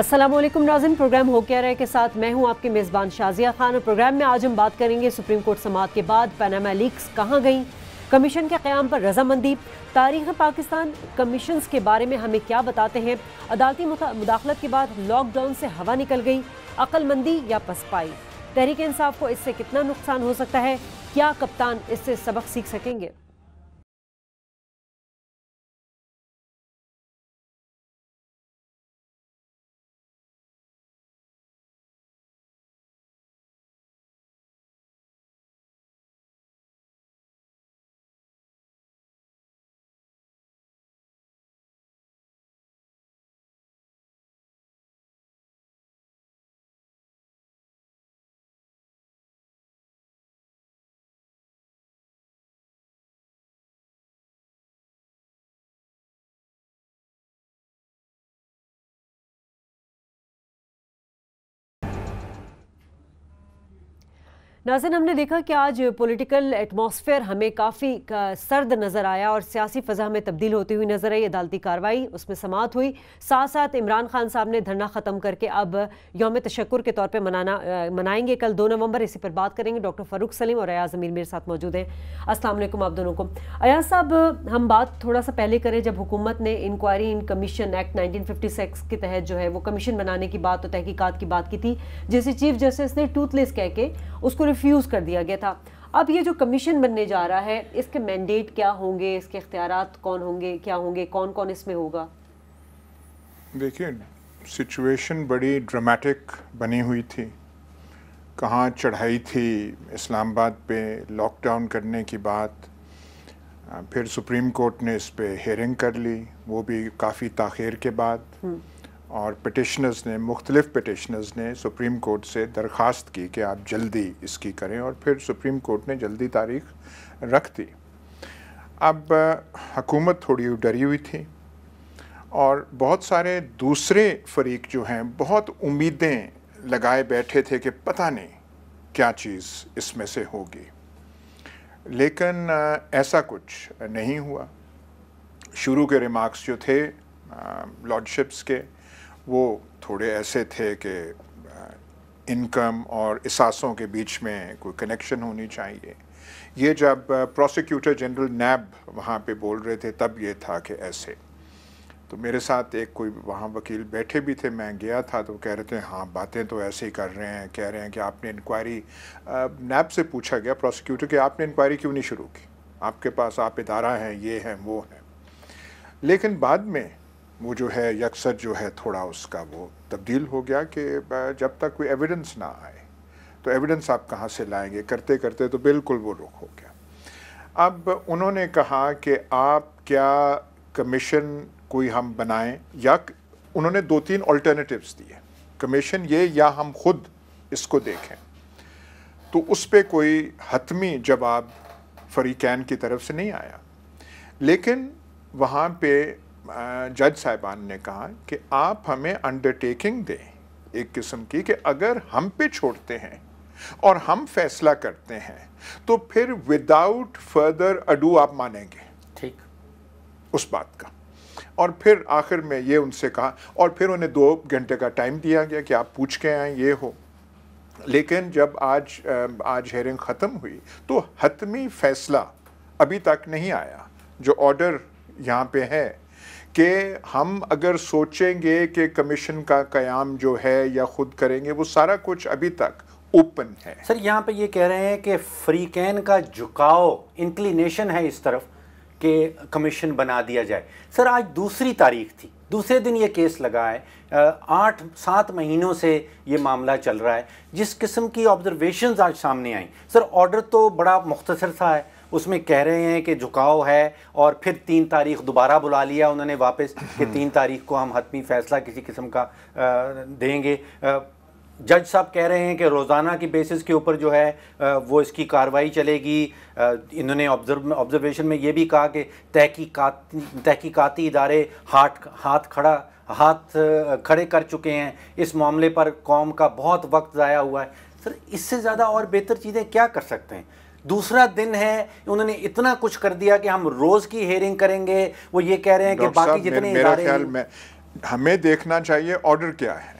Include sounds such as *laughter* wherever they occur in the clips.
असलम नाजिन programme हो क्या रहे के साथ मैं हूं आपके मेज़बान शाजिया खान और प्रोग्राम में आज हम बात करेंगे सुप्रीम कोर्ट समात के बाद पनामा लीक्स कहाँ गई कमीशन के क्याम पर रजामंदी तारीख पाकिस्तान कमीशन के बारे में हमें क्या बताते हैं अदालती मुदाखलत के बाद लॉकडाउन से हवा निकल गई अक्लमंदी या पसपाई तहरीक इंसाफ को इससे कितना नुकसान हो सकता है क्या कप्तान इससे सबक सीख सकेंगे नाजन हमने देखा कि आज पॉलिटिकल एटमॉस्फेयर हमें काफ़ी सर्द नज़र आया और सियासी फ़जा में तब्दील होती हुई नज़र आई अदालती कार्रवाई उसमें समात हुई साथ साथ इमरान खान साहब ने धरना ख़त्म करके अब योम तशक्र के तौर पर मनाना मनाएंगे कल दो नवंबर इसी पर बात करेंगे डॉक्टर फ़ारूक सलीम और अयाज अमीर मेरे साथ मौजूद हैं असलम आप दोनों को अयाज साहब हम बात थोड़ा सा पहले करें जब हुकूमत ने inquiry in commission act nineteen के तहत जो है वो कमीशन बनाने की बात और तहकीक़ात की बात की थी जिसे चीफ जस्टिस ने टूथलेस कह के उसको रिफ्यूज़ कर दिया गया था अब ये जो कमीशन बनने जा रहा है इसके मैंडेट क्या होंगे इसके अख्तियार कौन होंगे क्या होंगे कौन कौन इसमें होगा देखिए सिचुएशन बड़ी ड्रामेटिक बनी हुई थी कहाँ चढ़ाई थी इस्लामाबाद पे लॉकडाउन करने की बात फिर सुप्रीम कोर्ट ने इस पर हेयरिंग कर ली वो भी काफ़ी ताखिर के बाद हम्म। और पटिशनर्स ने मुख्तलिफ पटिशनर्स ने सुप्रीम कोर्ट से दरख्वास्त की कि आप जल्दी इसकी करें और फिर सुप्रीम कोर्ट ने जल्दी तारीख रख दी अब हकूमत थोड़ी डरी हुई थी और बहुत सारे दूसरे फरीक जो हैं बहुत उम्मीदें लगाए बैठे थे कि पता नहीं क्या चीज़ इसमें से होगी लेकिन ऐसा कुछ नहीं हुआ शुरू के रिमार्क्स जो थे लॉर्डशिप्स के वो थोड़े ऐसे थे कि इनकम और इसासों के बीच में कोई कनेक्शन होनी चाहिए ये जब प्रोसिक्यूटर जनरल नैब वहाँ पे बोल रहे थे तब ये था कि ऐसे तो मेरे साथ एक कोई वहाँ वकील बैठे भी थे मैं गया था तो कह रहे थे हाँ बातें तो ऐसे ही कर रहे हैं कह रहे हैं कि आपने इंक्वायरी नैब से पूछा गया प्रोसिक्यूटर कि आपने इंक्वायरी क्यों नहीं शुरू की आपके पास आप इदारा हैं ये हैं वो हैं लेकिन बाद में वो जो है यकसर जो है थोड़ा उसका वो तब्दील हो गया कि जब तक कोई एविडेंस ना आए तो एविडेंस आप कहाँ से लाएंगे करते करते तो बिल्कुल वो रुख हो गया अब उन्होंने कहा कि आप क्या कमीशन कोई हम बनाएं या उन्होंने दो तीन अल्टरनेटिव्स दिए कमीशन ये या हम खुद इसको देखें तो उस पर कोई हतमी जवाब फरीकैन की तरफ से नहीं आया लेकिन वहाँ पे जज साहिबान ने कहा कि आप हमें अंडरटेकिंग दें एक किस्म की कि अगर हम पे छोड़ते हैं और हम फैसला करते हैं तो फिर विदाउट फर्दर अडू आप मानेंगे ठीक उस बात का और फिर आखिर में ये उनसे कहा और फिर उन्हें दो घंटे का टाइम दिया गया कि आप पूछ के आए ये हो लेकिन जब आज आज हेयरिंग ख़त्म हुई तो हतमी फैसला अभी तक नहीं आया जो ऑर्डर यहाँ पे है कि हम अगर सोचेंगे कि कमीशन का क्याम जो है या खुद करेंगे वो सारा कुछ अभी तक ओपन है सर यहाँ पे ये कह रहे हैं कि फ्रीकैन का झुकाव इंक्लिनेशन है इस तरफ कि कमीशन बना दिया जाए सर आज दूसरी तारीख थी दूसरे दिन ये केस लगा है आठ सात महीनों से ये मामला चल रहा है जिस किस्म की ऑब्जर्वेशन आज सामने आई सर ऑर्डर तो बड़ा मुख्तसर सा है उसमें कह रहे हैं कि झुकाव है और फिर तीन तारीख दोबारा बुला लिया उन्होंने वापस कि हम्म। तीन तारीख को हम हतमी फैसला किसी किस्म का देंगे जज साहब कह रहे हैं कि रोज़ाना की बेसिस के ऊपर जो है वो इसकी कार्रवाई चलेगी इन्होंने ऑब्जर्वेशन में ये भी कहा कि तहकीकात तहकीकाती इदारे हाथ हाथ खड़ा हाथ खड़े कर चुके हैं इस मामले पर कौम का बहुत वक्त ज़ाया हुआ है सर इससे ज़्यादा और बेहतर चीज़ें क्या कर सकते हैं दूसरा दिन है उन्होंने इतना कुछ कर दिया कि हम रोज की हेयरिंग करेंगे वो ये कह रहे हैं कि बाकी जितने मेरा ख्याल में हमें देखना चाहिए ऑर्डर क्या है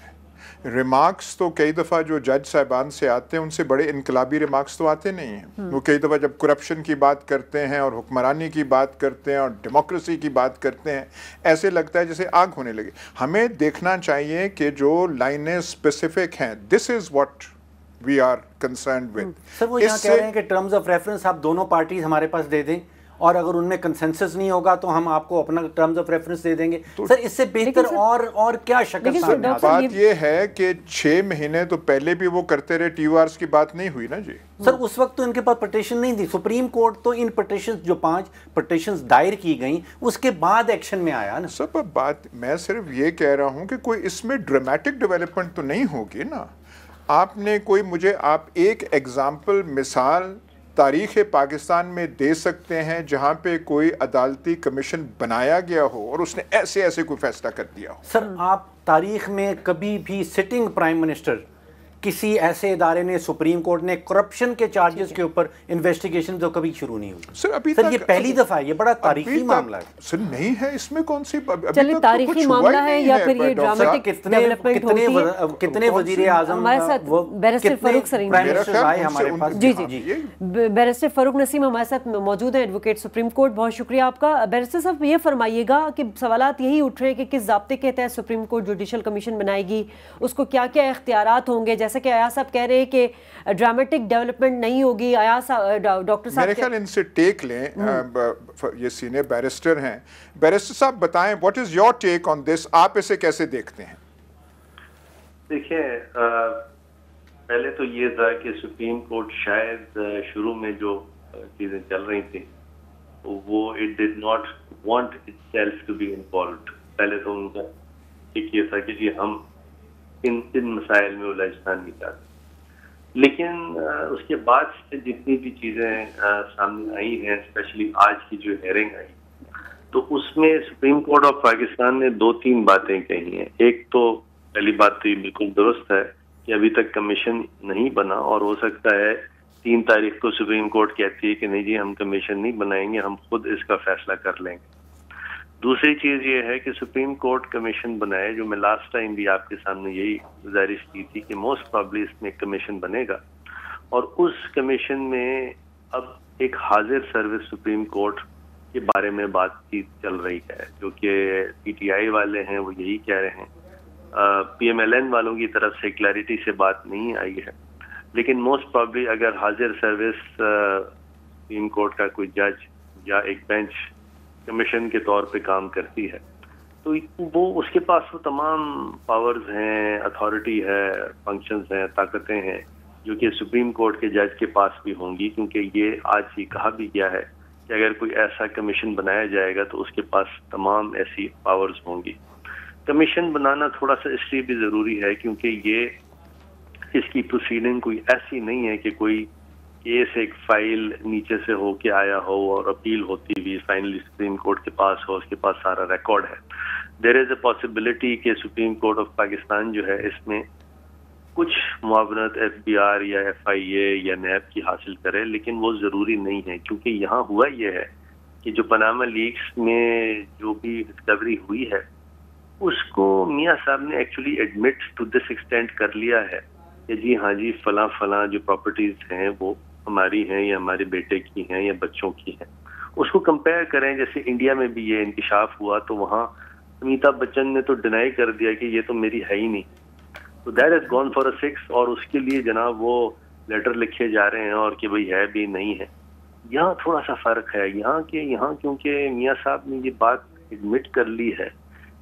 रिमार्क्स तो कई दफ़ा जो जज साहबान से आते हैं उनसे बड़े इनकलाबी रिमार्क्स तो आते नहीं हैं हम्म। वो कई दफ़ा जब करप्शन की बात करते हैं और हुक्मरानी की बात करते हैं और डेमोक्रेसी की बात करते हैं ऐसे लगता है जैसे आग होने लगे हमें देखना चाहिए कि जो लाइनें स्पेसिफिक हैं this is what we are concern with sir वो यहाँ कह रहे हैं कि टर्म्स ऑफ रेफरेंस आप दोनों पार्टीज हमारे पास दे दें और अगर उनमें कंसेंसस नहीं होगा तो हम आपको अपना टर्म्स ऑफ रेफरेंस दे देंगे तो सर इससे बेहतर और और क्या शक्ल बात ये है कि छह महीने तो पहले भी वो करते रहे टी की बात नहीं हुई ना जी हम्म। सर उस वक्त तो इनके पास पटिशन नहीं थी सुप्रीम कोर्ट तो इन पटिशन जो पांच पटिशन दायर की गई उसके बाद एक्शन में आया ना सर बात मैं सिर्फ ये कह रहा हूँ कि कोई इसमें ड्रामेटिक डेवलपमेंट तो नहीं होगी ना आपने कोई मुझे आप एक एग्ज़ाम्पल मिसाल तारीख़ पाकिस्तान में दे सकते हैं जहाँ पे कोई अदालती कमीशन बनाया गया हो और उसने ऐसे ऐसे कोई फ़ैसला कर दिया हो सर आप तारीख़ में कभी भी सिटिंग प्राइम मिनिस्टर किसी ऐसे इदारे ने सुप्रीम कोर्ट ने करप्शन के चार्जेस के ऊपर इन्वेस्टिगेशन तो कभी शुरू नहीं हुई सर अभी सर ये पहली दफा है ये बड़ा तारीखी मामला है सर नहीं है इसमें कौन सी तो चलिए तारीखी मामला है या फिर ये ड्रामेटिक कितने कितने कितने वजीर आजम बैरिस्टर फारूक हमारे पास जी जी हाँ। बैरिस्टर फारूक नसीम हमारे साथ मौजूद है एडवोकेट सुप्रीम कोर्ट बहुत शुक्रिया आपका बैरिस्टर साहब ये फरमाइएगा कि सवाल यही उठ रहे हैं कि किस जबते के तहत सुप्रीम कोर्ट जुडिशल कमीशन बनाएगी उसको क्या क्या इख्तियार होंगे जैसे जैसा कि आया साहब कह रहे हैं कि ड्रामेटिक डेवलपमेंट नहीं होगी आया डॉक्टर साहब मेरे ख्याल इनसे टेक लें हम्म। ये सीनियर बैरिस्टर हैं बैरिस्टर साहब बताएं what is your take on this आप इसे कैसे देखते हैं देखिए पहले तो ये था कि सुप्रीम कोर्ट शायद शुरू में जो चीजें चल रही थी वो it did not want itself to be involve पहले तो उनका ठीक ये था कि जी हम इन इन मसाइल में उलझना निकाल लेकिन उसके बाद से जितनी भी चीज़ें सामने आई हैं स्पेशली आज की जो हेयरिंग आई तो उसमें सुप्रीम कोर्ट ऑफ पाकिस्तान ने दो तीन बातें कही हैं एक तो पहली बात तो ये बिल्कुल दुरुस्त है कि अभी तक कमीशन नहीं बना और हो सकता है तीन तारीख को सुप्रीम कोर्ट कहती है कि नहीं जी हम कमीशन नहीं बनाएंगे हम खुद इसका फैसला कर लेंगे दूसरी चीज ये है कि सुप्रीम कोर्ट कमीशन बनाए जो मैं लास्ट टाइम भी आपके सामने यही गुजारिश की थी कि मोस्ट प्रॉब्ली इसमें कमीशन बनेगा और उस कमीशन में अब एक हाजिर सर्विस सुप्रीम कोर्ट के बारे में बातचीत चल रही है जो कि पीटीआई वाले हैं वो यही कह रहे हैं पीएमएलएन वालों की तरफ से क्लैरिटी से बात नहीं आई है लेकिन मोस्ट प्रॉब्ली अगर हाजिर सर्विस सुप्रीम कोर्ट का कोई जज या एक बेंच कमीशन के तौर पे काम करती है तो वो उसके पास वो तमाम पावर्स हैं अथॉरिटी है फंक्शंस हैं ताकतें हैं जो कि सुप्रीम कोर्ट के जज के पास भी होंगी क्योंकि ये आज ही कहा भी गया है कि अगर कोई ऐसा कमीशन बनाया जाएगा तो उसके पास तमाम ऐसी पावर्स होंगी कमीशन बनाना थोड़ा सा इसलिए भी ज़रूरी है क्योंकि ये इसकी प्रोसीडिंग कोई ऐसी नहीं है कि कोई केस एक फाइल नीचे से होके आया हो और अपील होती हुई फाइनली सुप्रीम कोर्ट के पास हो उसके पास सारा रिकॉर्ड है देर इज अ पॉसिबिलिटी कि सुप्रीम कोर्ट ऑफ पाकिस्तान जो है इसमें कुछ मुआवनत एफ बी आर या एफ आई ए या नैब की हासिल करे लेकिन वो ज़रूरी नहीं है क्योंकि यहाँ हुआ यह है कि जो पनामा लीक्स में जो भी डिस्कवरी हुई है उसको मियाँ साहब ने actually admit to this extent कर लिया है कि जी हाँ जी फला फला जो प्रॉपर्टीज़ हैं वो हमारी हैं या हमारे बेटे की हैं या बच्चों की हैं उसको कंपेयर करें जैसे इंडिया में भी ये इंकशाफ हुआ तो वहाँ अमिताभ बच्चन ने तो डिनाई कर दिया कि ये तो मेरी है ही नहीं तो that is gone for a six और उसके लिए जनाब वो लेटर लिखे जा रहे हैं और कि भाई है भी नहीं है यहाँ थोड़ा सा फर्क है यहाँ के यहाँ क्योंकि मियाँ साहब ने ये बात एडमिट कर ली है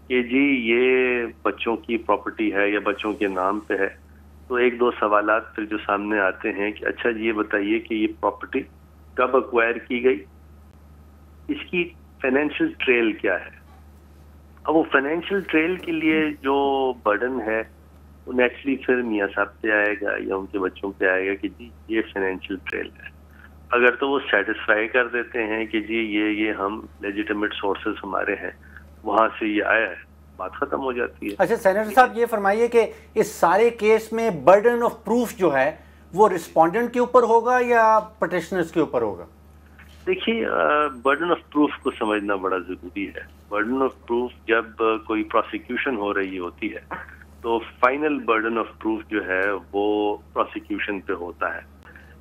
कि जी ये बच्चों की प्रॉपर्टी है या बच्चों के नाम पे है तो एक दो सवाल फिर जो सामने आते हैं कि अच्छा ये बताइए कि ये प्रॉपर्टी कब अक्वायर की गई इसकी फाइनेंशियल ट्रेल क्या है अब वो फाइनेंशियल ट्रेल के लिए जो बर्डन है वो नेचुरली फिर मियाँ साहब पे आएगा या उनके बच्चों पे आएगा कि जी ये फाइनेंशियल ट्रेल है अगर तो वो सेटिस्फाई कर देते हैं कि जी ये ये हम लेजिटमेट सोर्सेज हमारे हैं वहाँ से ये आया है बात खत्म हो जाती है अच्छा सेनेटर साहब ये फरमाइए कि इस सारे केस में बर्डन ऑफ प्रूफ जो है वो रिस्पोंडेंट के ऊपर होगा या पटिशनर्स के ऊपर होगा देखिए बर्डन ऑफ प्रूफ को समझना बड़ा ज़रूरी है बर्डन ऑफ प्रूफ जब कोई प्रोसिक्यूशन हो रही होती है तो फाइनल बर्डन ऑफ प्रूफ जो है वो प्रोसिक्यूशन पे होता है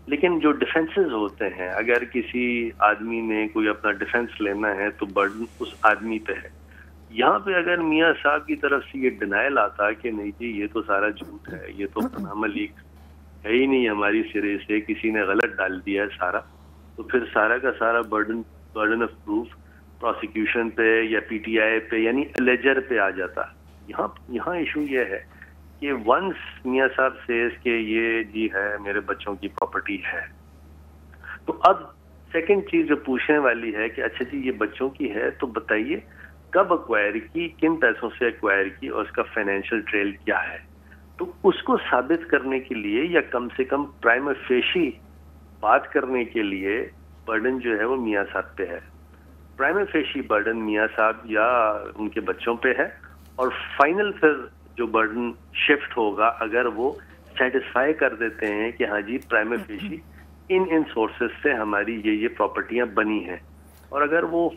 लेकिन जो डिफेंसेस होते हैं अगर किसी आदमी ने कोई अपना डिफेंस लेना है तो बर्डन उस आदमी पे है यहाँ पे अगर मियाँ साहब की तरफ से ये डिनाइल आता कि नहीं जी ये तो सारा झूठ है ये तो हाँ। पनामा लीक है ही नहीं हमारी सिरे से किसी ने गलत डाल दिया है सारा तो फिर सारा का सारा burden burden of proof prosecution पे या पीटीआई पे यानी एलेजर पे आ जाता यहाँ यहाँ इशू ये है कि वंस मियाँ साहब से इसके ये जी है मेरे बच्चों की प्रॉपर्टी है तो अब सेकंड चीज जो पूछने वाली है कि अच्छा जी ये बच्चों की है तो बताइए कब अक्वायर की किन पैसों से अक्वायर की और उसका फाइनेंशियल ट्रेल क्या है तो उसको साबित करने के लिए या कम से कम प्राइम फेशी बात करने के लिए बर्डन जो है वो मियाँ साहब पे है प्राइम फेशी बर्डन मियाँ साहब या उनके बच्चों पे है और फाइनल फिर जो बर्डन शिफ्ट होगा अगर वो सेटिस्फाई कर देते हैं कि हाँ जी prima hmm. Facie in in sources से हमारी ये ये प्रॉपर्टियां बनी हैं और अगर वो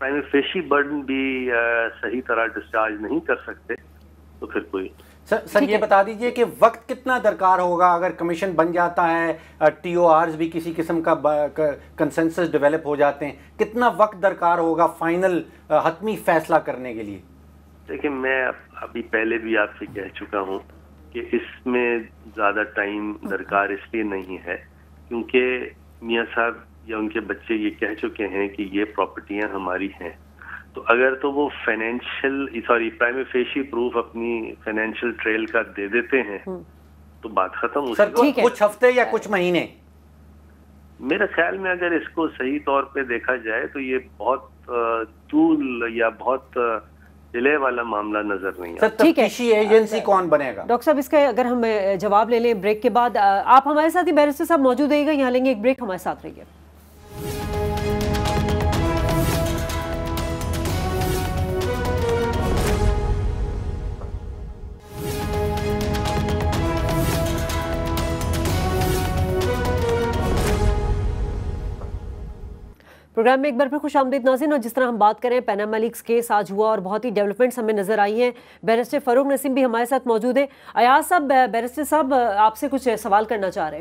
प्राइमरी फेशी बर्डन भी सही तरह डिस्चार्ज नहीं कर सकते तो फिर कोई सर सर ये बता दीजिए कि वक्त कितना दरकार होगा अगर कमीशन बन जाता है टी ओ आर भी किसी किस्म का कंसेंसस डेवलप हो जाते हैं कितना वक्त दरकार होगा फाइनल हतमी फैसला करने के लिए देखिए मैं अभी पहले भी आपसे कह चुका हूँ कि इसमें ज़्यादा टाइम हम्म। दरकार इसलिए नहीं है क्योंकि मियाँ साहब या उनके बच्चे ये कह चुके हैं कि ये प्रॉपर्टियां हमारी हैं तो अगर तो वो financial sorry prima facie proof अपनी फाइनेंशियल ट्रेल का दे देते हैं हम्म। तो बात खत्म हो जाती है कुछ हफ्ते या कुछ महीने मेरे ख्याल में अगर इसको सही तौर पे देखा जाए तो ये बहुत तूल या बहुत डिले वाला मामला नजर नहीं सर ठीक है किसी एजेंसी कौन बनेगा डॉक्टर साहब इसका अगर हम जवाब ले लें ब्रेक के बाद आप हमारे साथ ही बैरिस्टर साहब मौजूद रहेगा यहाँ लेंगे एक ब्रेक हमारे साथ रहिए प्रोग्राम में एक बार फिर खुश आमदीद नाजिन और जिस तरह हम बात करें पैनामा लीग्स केस आज हुआ और बहुत ही डेवलपमेंट्स हमें नजर आई हैं बैरिस्टर फरूक नसीम भी हमारे साथ मौजूद है अयाज साहब बैरिस्टर साहब आपसे कुछ सवाल करना चाह रहे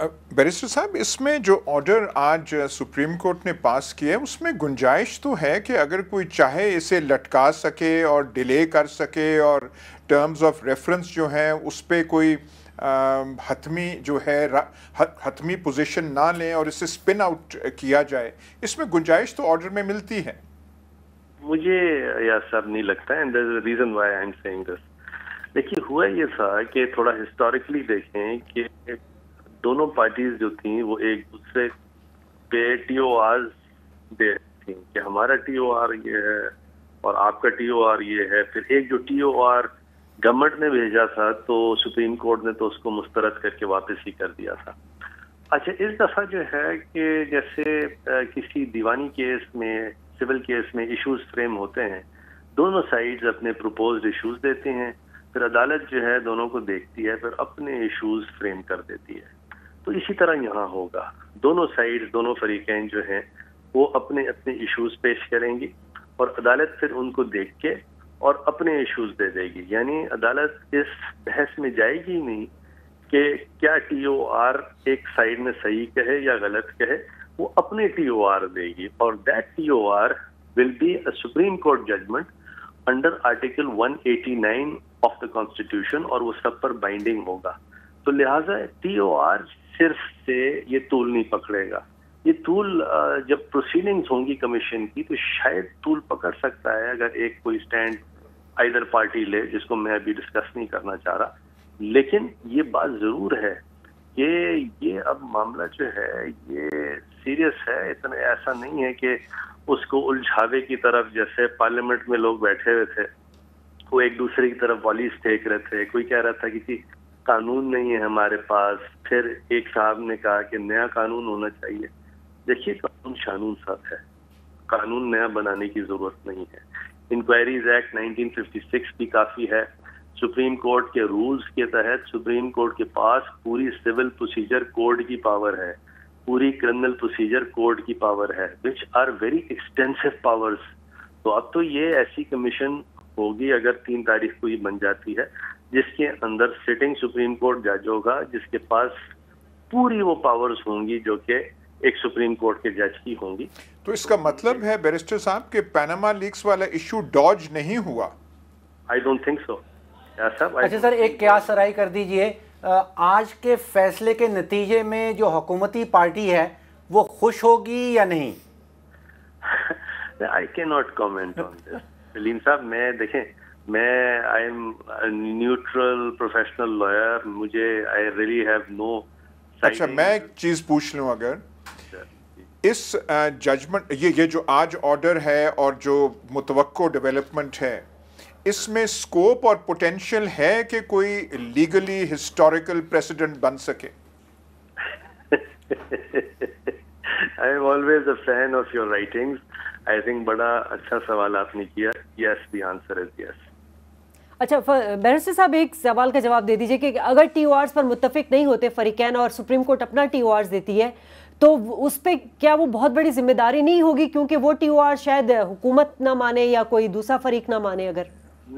हैं बैरिस्टर साहब इसमें जो ऑर्डर आज सुप्रीम कोर्ट ने पास किया है उसमें गुंजाइश तो है कि अगर कोई चाहे इसे लटका सके और डिले कर सके और टर्म्स ऑफ रेफरेंस जो हैं उस पर कोई हतमी जो है हतमी पोजीशन ना लें और इसे स्पिन आउट किया जाए इसमें गुंजाइश तो ऑर्डर में मिलती है मुझे या सर नहीं लगता and reason why I am saying this देखिए हुआ ये था कि थोड़ा हिस्टोरिकली देखें कि दोनों पार्टीज जो थी वो एक दूसरे पे टी ओ आर दे थी कि हमारा टी ओ आर ये है और आपका टी ओ आर ये है फिर एक जो टी ओ आर गवर्नमेंट ने भेजा था तो सुप्रीम कोर्ट ने तो उसको मुस्तरद करके वापस ही कर दिया था अच्छा इस दफ़ा जो है कि जैसे किसी दीवानी केस में सिविल केस में इश्यूज फ्रेम होते हैं दोनों साइड्स अपने प्रपोज इश्यूज देते हैं फिर अदालत जो है दोनों को देखती है फिर अपने इश्यूज फ्रेम कर देती है तो इसी तरह यहाँ होगा दोनों साइड्स दोनों फरीकें जो हैं वो अपने अपने इश्यूज पेश करेंगी और अदालत फिर उनको देख के और अपने इश्यूज दे देगी यानी अदालत इस बहस में जाएगी नहीं कि क्या टी ओ आर एक साइड में सही कहे या गलत कहे वो अपने टी ओ आर देगी और that T O R will be a supreme court judgement under article 189 of the constitution और वो सब पर बाइंडिंग होगा तो लिहाजा टी ओ आर सिर्फ से ये तूल नहीं पकड़ेगा ये टूल जब प्रोसीडिंग्स होंगी कमीशन की तो शायद टूल पकड़ सकता है अगर एक कोई स्टैंड आइदर पार्टी ले जिसको मैं अभी डिस्कस नहीं करना चाह रहा लेकिन ये बात जरूर है कि ये अब मामला जो है ये सीरियस है इतना ऐसा नहीं है कि उसको उलझावे की तरफ जैसे पार्लियामेंट में लोग बैठे हुए थे वो एक दूसरे की तरफ वॉलीस फेंक रहे थे कोई कह रहा था कि कानून नहीं है हमारे पास फिर एक साहब ने कहा कि नया कानून होना चाहिए देखिए कानून शानून साथ है कानून नया बनाने की जरूरत नहीं है इंक्वायरीज एक्ट 1956 भी काफी है सुप्रीम कोर्ट के रूल्स के तहत सुप्रीम कोर्ट के पास पूरी सिविल प्रोसीजर कोड की पावर है पूरी क्रिमिनल प्रोसीजर कोड की पावर है which are very extensive powers तो अब तो ये ऐसी कमीशन होगी अगर तीन तारीख को ये बन जाती है जिसके अंदर सिटिंग सुप्रीम कोर्ट जज होगा जिसके पास पूरी वो पावर्स होंगी जो कि एक सुप्रीम कोर्ट के जज की होंगी तो इसका मतलब है बैरिस्टर साहब के पैनामा लीक्स वाला इश्यू डॉज नहीं हुआ आई डोंट थिंक सो अच्छा सर एक क्या सराय कर दीजिए आज के फैसले के नतीजे में जो हुकूमती पार्टी है वो खुश होगी या नहीं I can not comment on this Salim Sahab मैं देखें मैं I'm neutral professional lawyer मुझे आई रियली हैव नो अच्छा मैं एक चीज पूछ लूं अगर इस जजमेंट ये ये जो आज ऑर्डर है और जो मुतवक़ डेवलपमेंट है इसमें स्कोप और पोटेंशियल है कि कोई लीगली हिस्टोरिकल प्रेसिडेंट बन सके I am always a fan of your writings I think बड़ा अच्छा सवाल आपने किया yes the answer is yes अच्छा बैरिस्टर साहब एक सवाल का जवाब दे दीजिए कि अगर टी पर मुतफिक नहीं होते फरीकैन और सुप्रीम कोर्ट अपना टी देती है तो उस पर क्या वो बहुत बड़ी जिम्मेदारी नहीं होगी क्योंकि वो टी शायद हुकूमत ना माने या कोई दूसरा फरीक ना माने अगर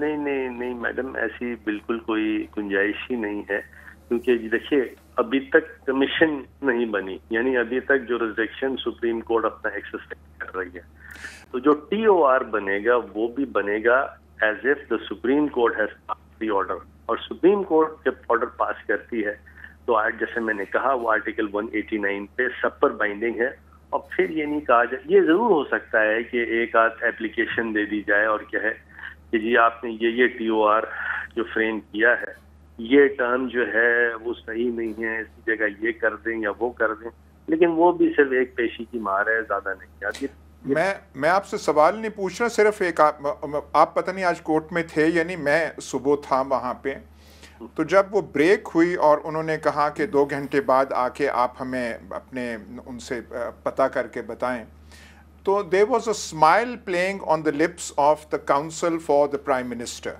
नहीं नहीं नहीं मैडम ऐसी बिल्कुल कोई गुंजाइश ही नहीं है क्योंकि देखिए अभी तक कमीशन नहीं बनी यानी अभी तक जो रिजेक्शन सुप्रीम कोर्ट अपना एक्सरसाइज कर रही है तो जो टी बनेगा वो भी बनेगा as if the supreme court has pass the order और सुप्रीम कोर्ट जब ऑर्डर पास करती है तो आज जैसे मैंने कहा वो आर्टिकल 189 पे सब पर बाइंडिंग है और फिर ये नहीं कहा जाए ये ज़रूर हो सकता है कि एक आध एप्लीकेशन दे दी जाए और क्या है कि जी आपने ये ये टी जो फ्रेम किया है ये टर्म जो है वो सही नहीं है इसी जगह ये कर दें या वो कर दें लेकिन वो भी सिर्फ एक पेशी की मार है ज़्यादा नहीं यार मैं मैं आपसे सवाल नहीं पूछ रहा सिर्फ एक आ, आप पता नहीं आज कोर्ट में थे यानी मैं सुबह था वहाँ पे तो जब वो ब्रेक हुई और उन्होंने कहा कि दो घंटे बाद आके आप हमें अपने उनसे पता करके बताएं तो there was a smile playing on the lips of the council for the prime minister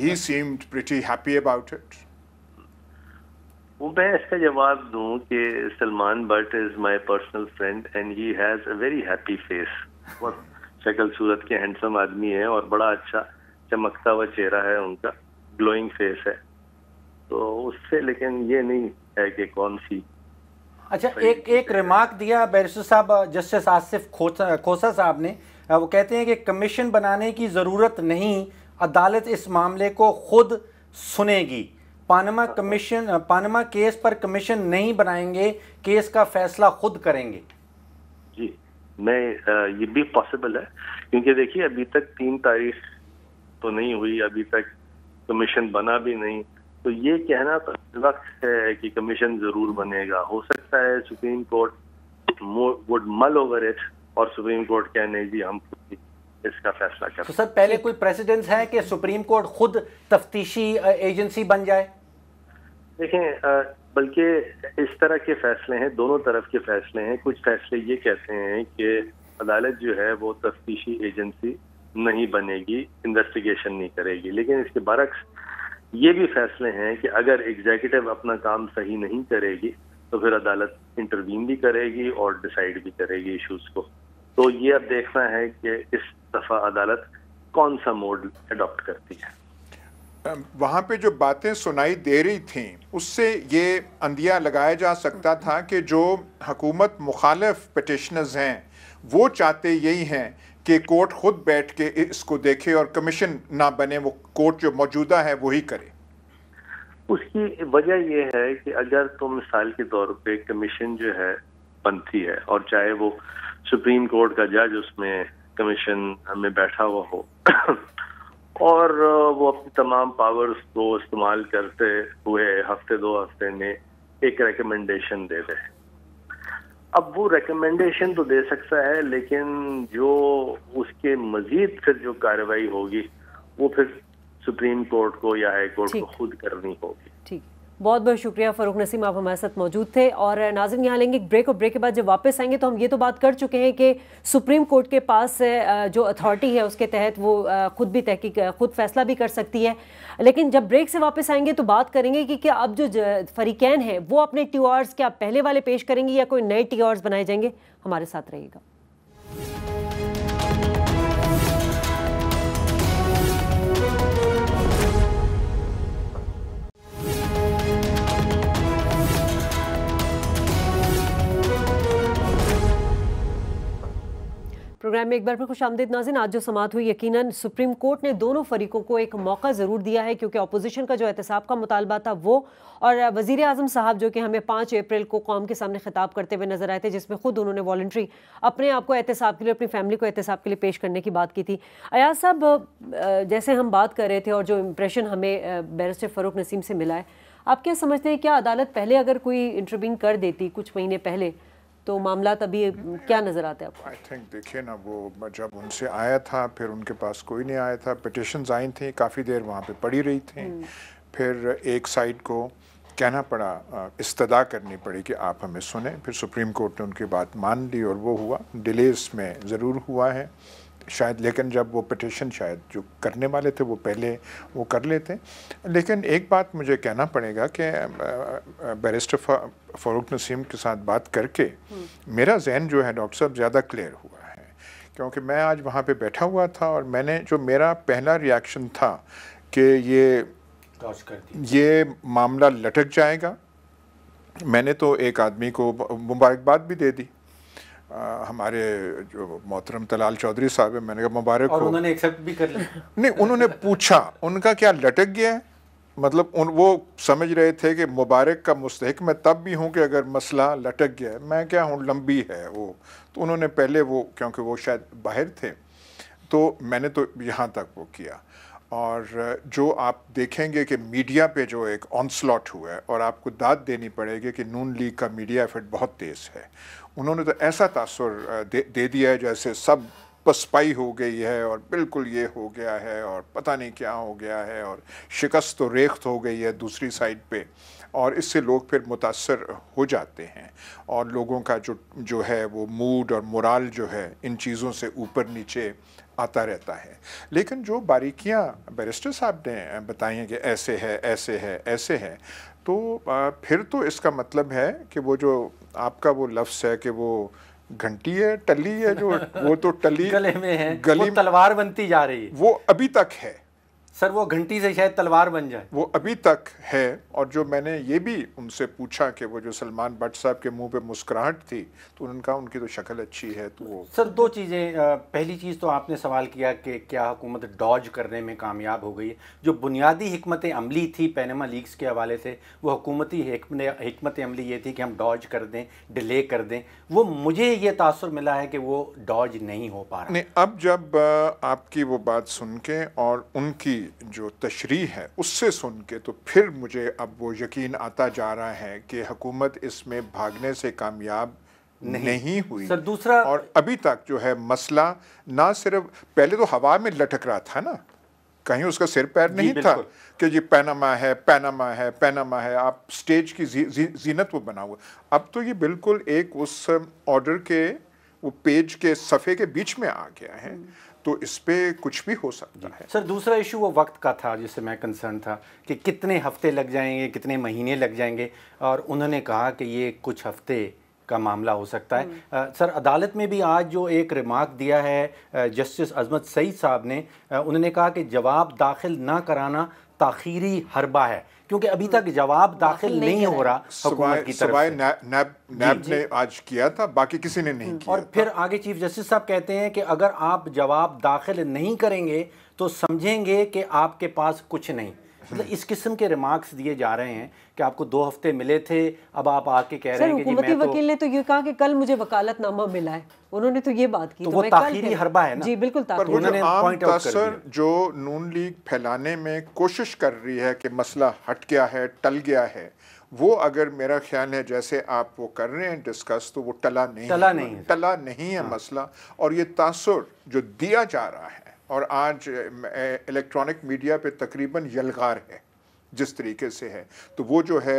he seemed pretty happy about it मैं इसका जवाब दूं कि Salman but is my personal friend and he has a very happy face बहुत शक्ल सूरत के handsome आदमी है और बड़ा अच्छा चमकता हुआ चेहरा है उनका ग्लोइंग फेस है तो उससे लेकिन ये नहीं है कि कौन सी अच्छा एक एक रिमार्क दिया बैरिस्टर साहब जस्टिस आसिफ खोसा साहब ने वो कहते हैं कि कमीशन बनाने की ज़रूरत नहीं अदालत इस मामले को खुद सुनेगी पानमा कमीशन हाँ, हाँ। पानमा केस पर कमीशन नहीं बनाएंगे केस का फैसला खुद करेंगे जी मैं ये भी पॉसिबल है क्योंकि देखिए अभी तक तीन तारीख तो नहीं हुई अभी तक कमीशन बना भी नहीं तो ये कहना तो वक्त है कि कमीशन जरूर बनेगा हो सकता है supreme court would mull over it और सुप्रीम कोर्ट कहने नहीं जी हम इसका फैसला कर तो सर पहले कोई प्रेसिडेंस है कि सुप्रीम कोर्ट खुद तफ्तीशी एजेंसी बन जाए देखें बल्कि इस तरह के फैसले हैं दोनों तरफ के फैसले हैं कुछ फैसले ये कहते हैं कि अदालत जो है वो तफ्तीशी एजेंसी नहीं बनेगी इन्वेस्टिगेशन नहीं करेगी लेकिन इसके बरक्स ये भी फैसले हैं कि अगर एग्जीक्यूटिव अपना काम सही नहीं करेगी तो फिर अदालत इंटरवीन भी करेगी और डिसाइड भी करेगी इश्यूज को तो ये अब देखना है कि इस दफा अदालत कौन सा मोड अडॉप्ट करती है वहाँ पे जो बातें सुनाई दे रही थीं उससे ये अंदिया लगाया जा सकता था कि जो हकूमत मुखालफ पटिशनर्स हैं वो चाहते यही हैं कि कोर्ट खुद बैठ के इसको देखे और कमीशन ना बने वो कोर्ट जो मौजूदा है वही करे उसकी वजह यह है कि अगर तो मिसाल के तौर पे कमीशन जो है बनती है और चाहे वो सुप्रीम कोर्ट का जज उसमें कमीशन में बैठा हुआ हो *coughs* और वो अपनी तमाम पावर्स को इस्तेमाल करते हुए हफ्ते दो हफ्ते में एक रिकमेंडेशन दे रहे अब वो रिकमेंडेशन तो दे सकता है लेकिन जो उसके मजीद फिर जो कार्रवाई होगी वो फिर सुप्रीम कोर्ट को या हाई कोर्ट को खुद करनी होगी ठीक बहुत बहुत शुक्रिया फ़ारूक नसीम आप हमारे साथ मौजूद थे और नाजिम यहाँ लेंगे एक ब्रेक और ब्रेक के बाद जब वापस आएंगे तो हम ये तो बात कर चुके हैं कि सुप्रीम कोर्ट के पास जो अथॉरिटी है उसके तहत वो खुद भी तहकीक खुद फैसला भी कर सकती है लेकिन जब ब्रेक से वापस आएंगे तो बात करेंगे कि क्या अब जो फरीकैन है वो अपने टी क्या पहले वाले पेश करेंगे या कोई नए टी बनाए जाएंगे हमारे साथ रहेगा प्रोग्राम में एक बार फिर खुश आमदेद नाजिन आज जो समाप्त हुई यकीनन सुप्रीम कोर्ट ने दोनों फरीकों को एक मौका ज़रूर दिया है क्योंकि अपोजिशन का जो एहतसाब का मुतालबा था वो और वजीर अजम साहब जो कि हमें पाँच अप्रैल को कौम के सामने खिताब करते हुए नजर आए थे जिसमें खुद उन्होंने वॉल्ट्री अपने आप को एहतसाब के लिए अपनी फैमिली को एहतसाब के लिए पेश करने की बात की थी अयाज साहब जैसे हम बात कर रहे थे और जो इम्प्रेशन हमें बैरिस्टर फ़रूक नसीम से मिला है आप क्या समझते हैं क्या अदालत पहले अगर कोई इंटरव्यू कर देती कुछ महीने पहले तो मामला तभी क्या नज़र आते हैं आपको आई थिंक देखिए ना वो जब उनसे आया था फिर उनके पास कोई नहीं आया था पटिशन आई थी काफ़ी देर वहाँ पे पड़ी रही थी हम्म। फिर एक साइड को कहना पड़ा इस्तदा करनी पड़ी कि आप हमें सुने फिर सुप्रीम कोर्ट ने उनकी बात मान ली और वो हुआ डिलेस में ज़रूर हुआ है शायद लेकिन जब वो पटिशन शायद जो करने वाले थे वो पहले वो कर लेते लेकिन एक बात मुझे कहना पड़ेगा कि बैरिस्टर फ़ारूक नसीम के साथ बात करके हम्म। मेरा जहन जो है डॉक्टर साहब ज़्यादा क्लियर हुआ है क्योंकि मैं आज वहाँ पे बैठा हुआ था और मैंने जो मेरा पहला रिएक्शन था कि ये ये मामला लटक जाएगा मैंने तो एक आदमी को मुबारकबाद भी दे दी आ, हमारे जो मोहतरम तलाल चौधरी साहब है मैंने कहा मुबारक और उन्होंने एक्सेप्ट भी कर लिया नहीं उन्होंने पूछा उनका क्या लटक गया मतलब उन वो समझ रहे थे कि मुबारक का मुस्तक मैं तब भी हूँ कि अगर मसला लटक गया है मैं क्या हूँ लंबी है वो तो उन्होंने पहले वो क्योंकि वो शायद बाहर थे तो मैंने तो यहाँ तक वो किया और जो आप देखेंगे कि मीडिया पे जो एक ऑनस्लॉट हुआ है और आपको दाद देनी पड़ेगी कि नून लीग का मीडिया एफर्ट बहुत तेज़ है उन्होंने तो ऐसा तासर दे, दे दिया है जैसे सब पसपाई हो गई है और बिल्कुल ये हो गया है और पता नहीं क्या हो गया है और शिकस्त तो रेख्त हो गई है दूसरी साइड पे और इससे लोग फिर मुतासर हो जाते हैं और लोगों का जो जो है वो मूड और मुराल जो है इन चीज़ों से ऊपर नीचे आता रहता है लेकिन जो बारीकियां बैरिस्टर साहब ने बताई हैं कि ऐसे है ऐसे है ऐसे है तो फिर तो इसका मतलब है कि वो जो आपका वो लफ्स है कि वो घंटी है टली है जो वो तो टली *laughs* गले में है गली तलवार बनती जा रही है वो अभी तक है सर वो घंटी से शायद तलवार बन जाए वो अभी तक है और जो मैंने ये भी उनसे पूछा कि वो जो सलमान भट्ट साहब के मुंह पे मुस्कुराहट थी तो उनका उनकी तो शक्ल अच्छी है तो वो सर दो चीज़ें पहली चीज़ तो आपने सवाल किया कि क्या हुकूमत डॉज करने में कामयाब हो गई है जो बुनियादी हमत अमली थी पैनमा लीग्स के हवाले से वो हकूमती हमत अमली ये थी कि हम डॉज कर दें डिले कर दें वो मुझे ये तासर मिला है कि वो डॉज नहीं हो पा रहा अब जब आपकी वो बात सुन के और उनकी जो तशरी है उससे सुन के तो फिर मुझे अब वो यकीन आता जा रहा है कि हुकूमत इसमें भागने से कामयाब नहीं, नहीं हुई सर दूसरा और अभी तक जो है मसला ना सिर्फ पहले तो हवा में लटक रहा था ना कहीं उसका सिर पैर नहीं था कि जी पैनामा है पैनामा है पैनामा है आप स्टेज की जी, जी, जीनत वो बना हुआ अब तो ये बिल्कुल एक उस ऑर्डर के वो पेज के सफ़े के बीच में आ गया है तो इस पर कुछ भी हो सकता है सर दूसरा इशू वो वक्त का था जिससे मैं कंसर्न था कि कितने हफ्ते लग जाएंगे कितने महीने लग जाएंगे और उन्होंने कहा कि ये कुछ हफ्ते का मामला हो सकता है आ, हम्म। सर अदालत में भी आज जो एक रिमार्क दिया है जस्टिस अजमत सईद साहब ने उन्होंने कहा कि जवाब दाखिल ना कराना ताखीरी हरबा है क्योंकि अभी तक हम्म। जवाब दाखिल नहीं, हो रहा हुकूमत की तरफ से नैब नैब ने आज किया था बाकी किसी ने नहीं हम्म। किया और फिर आगे चीफ जस्टिस साहब कहते हैं कि अगर आप जवाब दाखिल नहीं करेंगे तो समझेंगे कि आपके पास कुछ नहीं मतलब इस किस्म के रिमार्क्स दिए जा रहे हैं कि आपको दो हफ्ते मिले थे अब आप आके कह रहे हैं कि मैं तो... वकील ने तो ये कहा कि कल मुझे वकालतनामा मिला है उन्होंने तो ये बात की तो, तो वो ताखीरी हरबा है ना जी बिल्कुल उन्होंने जो नून लीग फैलाने में कोशिश कर रही है कि मसला हट गया है टल गया है वो अगर मेरा ख्याल है जैसे आप वो कर रहे हैं डिस्कस तो वो टला नहीं टला नहीं टला नहीं है हाँ। मसला और ये तासर जो दिया जा रहा है और आज इलेक्ट्रॉनिक मीडिया पे तकरीबन यलगार है जिस तरीके से है तो वो जो है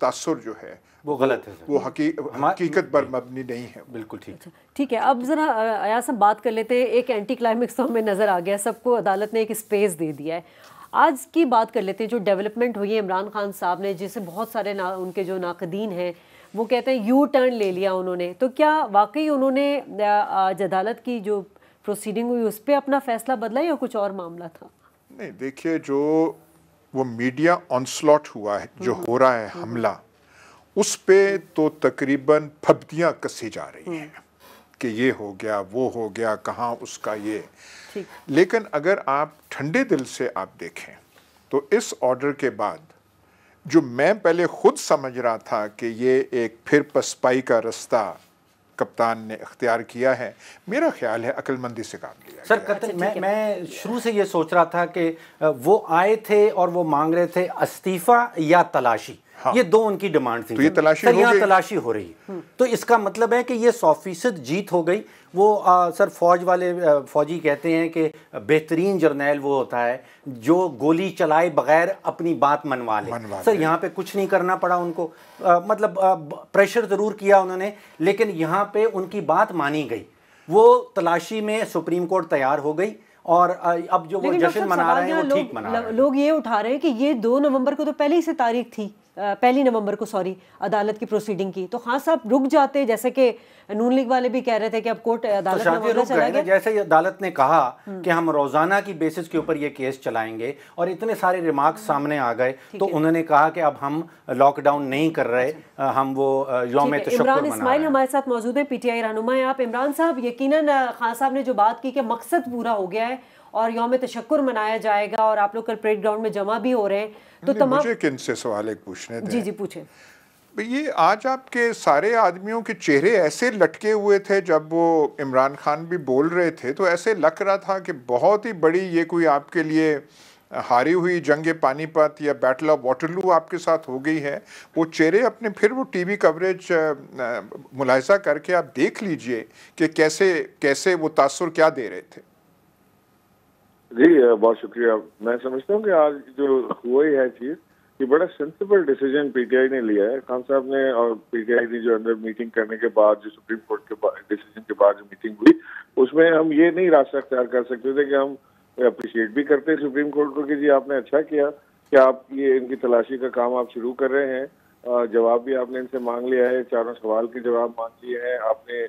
तासर जो है वो गलत है वो हकी, हकीकत पर मबनी नहीं है बिल्कुल ठीक अच्छा, ठीक है अब ज़रा अयास हम बात कर लेते हैं एक एंटी क्लाइमेक्स तो हमें नज़र आ गया सबको अदालत ने एक स्पेस दे दिया है आज की बात कर लेते हैं जो डेवलपमेंट हुई है इमरान खान साहब ने जिसे बहुत सारे ना उनके जो नाकदीन हैं वो कहते हैं यू टर्न ले लिया उन्होंने तो क्या वाकई उन्होंने आज अदालत की जो प्रोसीडिंग हुई उस पर अपना फैसला बदला या कुछ और मामला था नहीं देखिए जो वो मीडिया ऑनस्लॉट हुआ है जो हम्म। हो रहा है हम्म। हमला उस पर तो तकरीबन फब्दियाँ कसी जा रही हम्म। हैं कि ये हो गया वो हो गया कहाँ उसका ये लेकिन अगर आप ठंडे दिल से आप देखें तो इस ऑर्डर के बाद जो मैं पहले खुद समझ रहा था कि ये एक फिर पसपाई का रास्ता कप्तान ने अख्तियार किया है मेरा ख्याल है अक्लमंदी से काम लिया सर कत अच्छा, मैं मैं शुरू से ये सोच रहा था कि वो आए थे और वो मांग रहे थे इस्तीफ़ा या तलाशी हाँ। ये दो उनकी डिमांड थी तो ये तलाशी सर यहाँ तलाशी हो रही हम्म। तो इसका मतलब है कि ये सौ फीसद जीत हो गई वो आ, सर फौज वाले फौजी कहते हैं कि बेहतरीन जर्नैल वो होता है जो गोली चलाए बगैर अपनी बात मनवा ले सर यहाँ पे कुछ नहीं करना पड़ा उनको आ, मतलब आ, प्रेशर ज़रूर किया उन्होंने लेकिन यहाँ पे उनकी बात मानी गई वो तलाशी में सुप्रीम कोर्ट तैयार हो गई और अब जो वो जश्न मना रहे हैं वो ठीक मना लोग ये उठा रहे हैं कि ये दो नवंबर को तो पहले ही से तारीख थी पहली नवंबर को सॉरी अदालत की प्रोसीडिंग की तो खान हाँ साहब रुक जाते जैसे कि नून लीग वाले भी कह रहे थे कि अब कोर्ट तो अदालत तो में रुक गया जैसे अदालत ने कहा हम्म। कि हम रोजाना की बेसिस के ऊपर ये केस चलाएंगे और इतने सारे रिमार्क हम्म। सामने आ गए तो उन्होंने कहा कि अब हम लॉकडाउन नहीं कर रहे अच्छा। हम वो योम इमरान इसमाइल हमारे साथ मौजूद है पीटीआई रहनुमा आप इमरान साहब यकीन खान साहब ने जो बात की कि मकसद पूरा हो गया है और योम तशक्र मनाया जाएगा और आप लोग कल परेड ग्राउंड में जमा भी हो रहे हैं तो तमाम मुझे किन से सवाल एक पूछने दें जी जी पूछे ये आज आपके सारे आदमियों के चेहरे ऐसे लटके हुए थे जब वो इमरान खान भी बोल रहे थे तो ऐसे लग रहा था कि बहुत ही बड़ी ये कोई आपके लिए हारी हुई जंग पानीपत या बैटल ऑफ वाटरलू आपके साथ हो गई है वो चेहरे अपने फिर वो टीवी कवरेज मुलायजा करके आप देख लीजिए कि कैसे कैसे वो तासर क्या दे रहे थे जी बहुत शुक्रिया मैं समझता हूँ कि आज जो हुआ ही है चीज़ ये बड़ा सेंसिबल डिसीजन पीटीआई ने लिया है खान साहब ने और पीटीआई ने जो अंदर मीटिंग करने के बाद जो सुप्रीम कोर्ट के डिसीजन के बाद जो मीटिंग हुई उसमें हम ये नहीं रास्ता अख्तियार कर सकते थे कि हम अप्रिशिएट भी करते हैं सुप्रीम कोर्ट को कि जी आपने अच्छा किया कि आप ये इनकी तलाशी का काम आप शुरू कर रहे हैं जवाब भी आपने इनसे मांग लिया है चारों सवाल के जवाब मांग लिए हैं आपने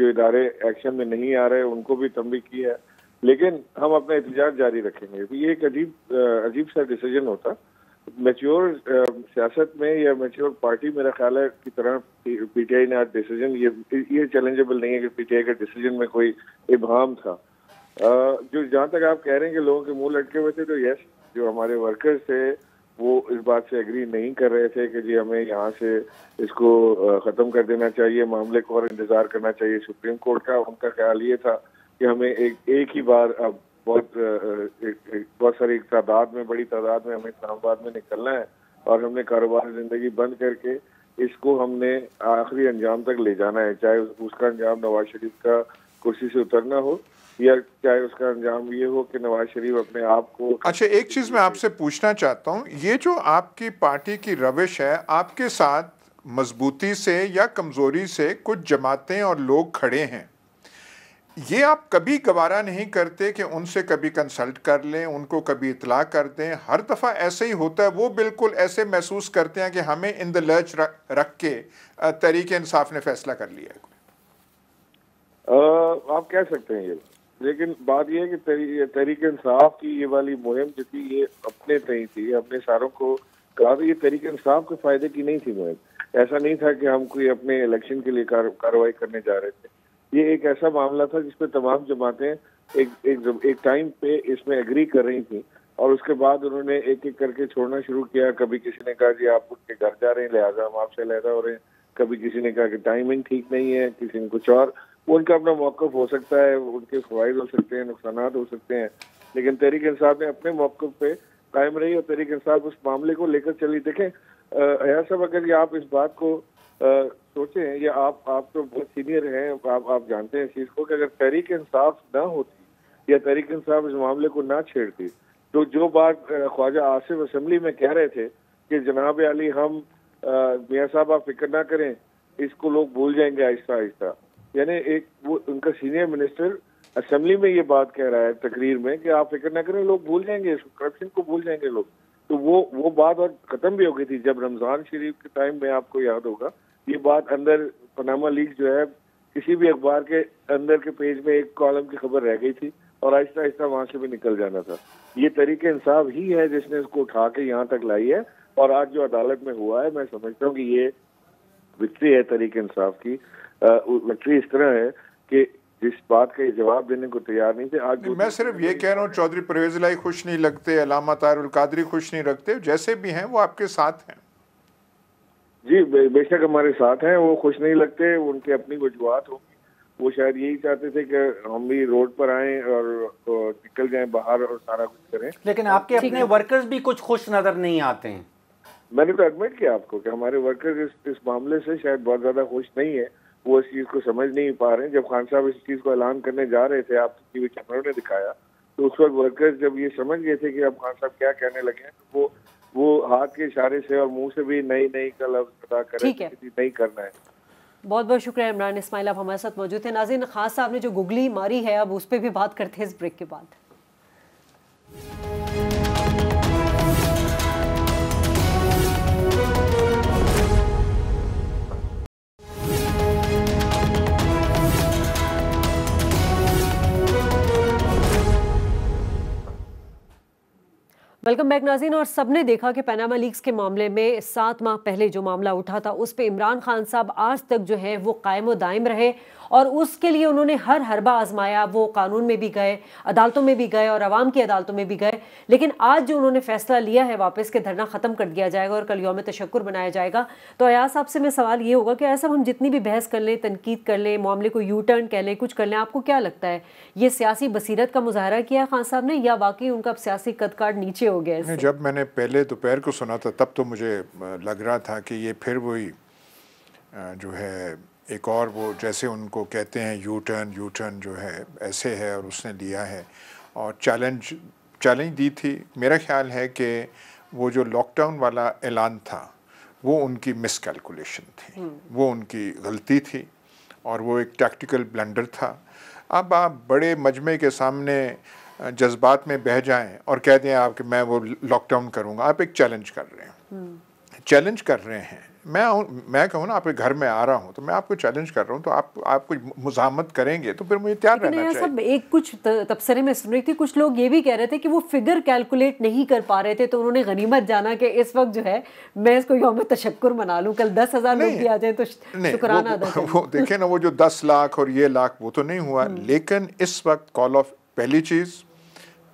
जो इदारे एक्शन में नहीं आ रहे उनको भी तंबी की है लेकिन हम अपना एहतजाज जारी रखेंगे तो ये एक अजीब अजीब सा डिसीजन होता मेच्योर सियासत में या मेच्योर पार्टी मेरा ख्याल है की तरह पीटीआई ने आज डिसीजन ये ये चैलेंजेबल नहीं है कि पीटीआई के डिसीजन में कोई इबहम था जो जहाँ तक आप कह रहे हैं कि लोगों के मुंह लटके हुए थे तो यस जो हमारे वर्कर्स थे वो इस बात से एग्री नहीं कर रहे थे कि जी हमें यहाँ से इसको ख़त्म कर देना चाहिए मामले को और इंतज़ार करना चाहिए सुप्रीम कोर्ट का उनका ख्याल ये था कि हमें एक एक ही बार अब बहुत बहुत सारी तादाद में बड़ी तादाद में हमें इस्लामाबाद में निकलना है और हमने कारोबार जिंदगी बंद करके इसको हमने आखिरी अंजाम तक ले जाना है चाहे उसका अंजाम नवाज शरीफ का कुर्सी से उतरना हो या चाहे उसका अंजाम ये हो कि नवाज शरीफ अपने आप को अच्छा एक चीज़ मैं आपसे पूछना चाहता हूँ ये जो आपकी पार्टी की रविश है आपके साथ मजबूती से या कमज़ोरी से कुछ जमातें और लोग खड़े हैं ये आप कभी गवारा नहीं करते कि उनसे कभी कंसल्ट कर लें उनको कभी इतला कर दें हर दफ़ा ऐसे ही होता है वो बिल्कुल ऐसे महसूस करते हैं कि हमें इन द लर्च रख के तरीके इंसाफ ने फैसला कर लिया है आ, आप कह सकते हैं ये लेकिन बात यह है कि तरी, तरीके इंसाफ की ये वाली मुहिम जो थी ये अपने तय थी अपने सारों को कहा था ये तरीके इंसाफ के फायदे की नहीं थी मुहिम ऐसा नहीं था कि हम कोई अपने इलेक्शन के लिए कार्रवाई करने जा रहे थे ये एक ऐसा मामला था जिसमें तमाम जमातें एक एक एक टाइम पे इसमें एग्री कर रही थी और उसके बाद उन्होंने एक एक करके छोड़ना शुरू किया कभी किसी ने कहा जी आप उनके घर जा रहे हैं लिहाजा हम आपसे लहरा हो रहे हैं कभी किसी ने कहा कि टाइमिंग ठीक नहीं है किसी ने कुछ और उनका अपना मौकफ हो सकता है उनके फवाद हो सकते हैं नुकसान हो सकते हैं लेकिन तहरीक इंसाफ ने अपने मौकफ पे कायम रही और तहरीक इंसाफ उस मामले को लेकर चली देखें अयाज साहब अगर ये आप इस बात को सोचे या आप आप तो बहुत सीनियर हैं आप आप जानते हैं इस चीज को कि अगर तहरीक इंसाफ ना होती या तहरीक इंसाफ इस मामले को ना छेड़ती तो जो बात ख्वाजा आसिफ असम्बली में कह रहे थे कि जनाब अली हम मियाँ साहब आप फिक्र ना करें इसको लोग भूल जाएंगे आहिस्ता आहिस्ता यानी एक वो उनका सीनियर मिनिस्टर असम्बली में ये बात कह रहा है तकरीर में कि आप फिक्र ना करें लोग भूल जाएंगे करप्शन को भूल जाएंगे लोग तो वो वो बात और खत्म भी हो गई थी जब रमजान शरीफ के टाइम में आपको याद होगा ये बात अंदर पनामा लीग जो है किसी भी अखबार के अंदर के पेज में एक कॉलम की खबर रह गई थी और आहिस्ता आहिस्ता वहां से भी निकल जाना था ये तरीके इंसाफ ही है जिसने इसको उठा के यहाँ तक लाई है और आज जो अदालत में हुआ है मैं समझता हूँ कि ये विक्ट्री है तरीके इंसाफ की विक्ट्री इस तरह है कि जिस बात का जवाब देने को तैयार नहीं थे आज मैं सिर्फ ये कह रहा हूँ चौधरी परवेज लाई खुश नहीं लगते अलामा तारुल कादरी खुश नहीं रखते जैसे भी हैं वो आपके साथ हैं जी बे, बेशक हमारे साथ हैं वो खुश नहीं लगते उनकी अपनी वजुहत होगी वो शायद यही चाहते थे कि हम भी रोड पर आए और निकल जाएं बाहर और सारा कुछ करें लेकिन आपके अपने वर्कर्स भी कुछ खुश नजर नहीं आते हैं मैंने तो एडमिट किया आपको कि हमारे वर्कर्स इस, इस मामले से शायद बहुत ज्यादा खुश नहीं है वो इस चीज को समझ नहीं पा रहे हैं जब खान साहब इस चीज को ऐलान करने जा रहे थे आप टीवी चैनलों ने दिखाया तो उस वक्त वर्कर्स जब ये समझ गए थे कि अब खान साहब क्या कहने लगे हैं तो वो वो हाथ के इशारे से और मुंह से भी नई नई का लफ्ज अदा करें तो नहीं करना है बहुत बहुत शुक्रिया इमरान इस्माइल आप हमारे साथ मौजूद थे नाजिन खास साहब ने जो गुगली मारी है अब उस पर भी बात करते हैं इस ब्रेक के बाद वेलकम बैक नाजीन और सबने देखा कि पैनामा लीक्स के मामले में सात माह पहले जो मामला उठा था उस पर इमरान खान साहब आज तक जो है वो कायम दायम रहे और उसके लिए उन्होंने हर हरबा आजमाया वो कानून में भी गए अदालतों में भी गए और आवाम की अदालतों में भी गए लेकिन आज जो उन्होंने फैसला लिया है वापस के धरना ख़त्म कर दिया जाएगा और कल योम तशक्र बनाया जाएगा तो अयास साहब से मैं सवाल ये होगा कि अयाज साहब हम जितनी भी बहस कर लें तनकीद कर लें मामले को यू टर्न कह लें कुछ कर लें आपको क्या लगता है ये सियासी बसीरत का मुजाहरा किया खान साहब ने या वाकई उनका सियासी कदकार नीचे हो गया है जब मैंने पहले दोपहर को सुना था तब तो मुझे लग रहा था कि ये फिर वही जो है एक और वो जैसे उनको कहते हैं यू टर्न यू टर्न जो है ऐसे है और उसने लिया है और चैलेंज चैलेंज दी थी मेरा ख्याल है कि वो जो लॉकडाउन वाला ऐलान था वो उनकी मिसकैलकुलेशन थी हम्म। वो उनकी गलती थी और वो एक टैक्टिकल ब्लंडर था अब आप बड़े मजमे के सामने जज्बात में बह जाएं और कह दें आप कि मैं वो लॉकडाउन करूंगा आप एक चैलेंज कर रहे हैं चैलेंज हम्म। कर रहे हैं मैं मैं कहूँ ना आपके घर में आ रहा हूँ तो मैं आपको चैलेंज कर रहा हूँ तो आप आप कुछ मुजामत करेंगे तो फिर मुझे तैयार रहना चाहिए सब एक कुछ तबसरे में सुन रही थी कुछ लोग ये भी कह रहे थे कि वो फिगर कैलकुलेट नहीं कर पा रहे थे तो उन्होंने गनीमत जाना कि इस वक्त जो है मैं इसको योम तशक्र मना लूँ कल दस हज़ार लोग भी आ जाए तो शुक्राना वो, देखे ना वो जो दस लाख और ये लाख वो तो नहीं हुआ *laughs* हम्म। लेकिन इस वक्त कॉल ऑफ पहली चीज़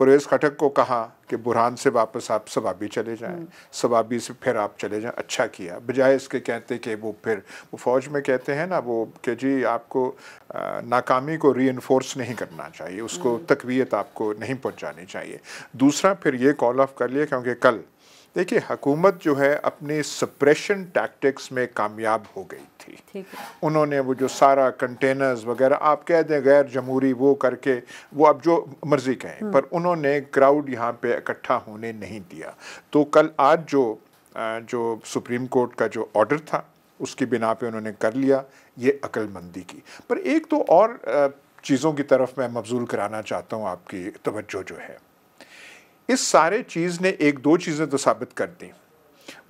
परवेज़ खटक को कहा कि बुरहान से वापस आप सवाबी चले जाएं हम्म। सवाबी से फिर आप चले जाएं अच्छा किया बजाय इसके कहते कि वो फिर वो फ़ौज में कहते हैं ना वो कि जी आपको नाकामी को री नहीं करना चाहिए उसको हम्म। तकवीत आपको नहीं पहुंचानी चाहिए दूसरा फिर ये कॉल ऑफ कर लिया क्योंकि कल देखिए हकूमत जो है अपनी सप्रेशन टैक्टिक्स में कामयाब हो गई थी उन्होंने वो जो सारा कंटेनर्स वगैरह आप कह दें गैर जमहूरी वो करके वो अब जो मर्ज़ी कहें हम्म। पर उन्होंने क्राउड यहाँ पे इकट्ठा होने नहीं दिया तो कल आज जो जो सुप्रीम कोर्ट का जो ऑर्डर था उसकी बिना पे उन्होंने कर लिया ये अक्लमंदी की पर एक तो और चीज़ों की तरफ मैं मबजूल कराना चाहता हूँ आपकी तवज्जो जो है इस सारे चीज़ ने एक दो चीज़ें तो साबित कर दी